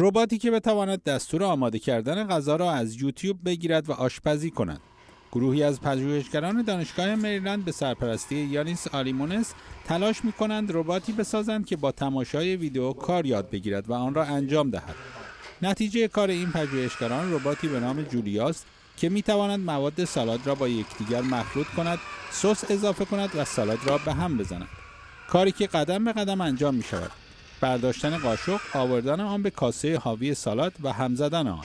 رباتی که بتواند دستور آماده کردن غذا را از یوتیوب بگیرد و آشپزی کند گروهی از پژوهشگران دانشگاه مریلند به سرپرستی یانیس آلیمونس تلاش می کنند رباتی بسازند که با تماشای ویدیو کار یاد بگیرد و آن را انجام دهد. نتیجه کار این پژوهشگران رباتی به نام جولیاست که می تواند مواد سالاد را با یکدیگر مخلوط کند، سس اضافه کند و سالاد را به هم بزند. کاری که قدم به قدم انجام می شود. برداشتن قاشق آوردن آن به کاسه حاوی سالات و هم زدن آن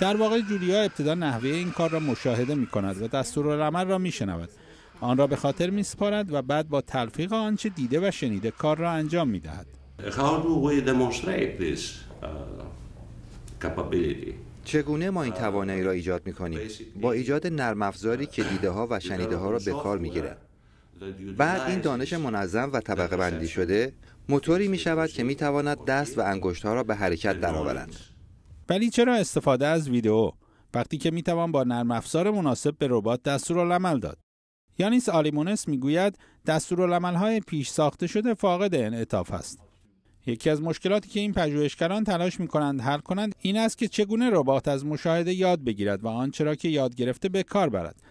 در واقع جولیا ابتدا نحوه این کار را مشاهده می کند و دستورالعمل را می شنود. آن را به خاطر می سپارد و بعد با تلفیق آنچه دیده و شنیده کار را انجام می دهد. Uh, چگونه ما این توانایی را ایجاد می کنیم؟ با ایجاد نرم افزاری که دیده ها و شنیده ها را به کار می گیرد. بعد این دانش منظم و طبقه بندی شده موتوری می شود که می تواند دست و انگشت ها را به حرکت درآورد. ولی چرا استفاده از ویدیو، وقتی که می توان با نرم افزار مناسب به ربات دستورالعمل داد؟ یانیس آلیمونس میگوید دستورالعمل های پیش ساخته شده فاقد انعطاف است. یکی از مشکلاتی که این پژوهشگران تلاش می کنند حل کنند این است که چگونه ربات از مشاهده یاد بگیرد و آنچه که یاد گرفته به کار برد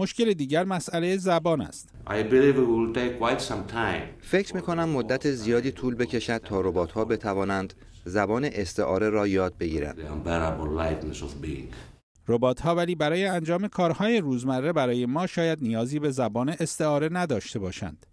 مشکل دیگر مسئله زبان است. فکر می مدت زیادی طول بکشد تا ربات ها بتوانند زبان استعاره را یاد بگیرند. ربات ها ولی برای انجام کارهای روزمره برای ما شاید نیازی به زبان استعاره نداشته باشند.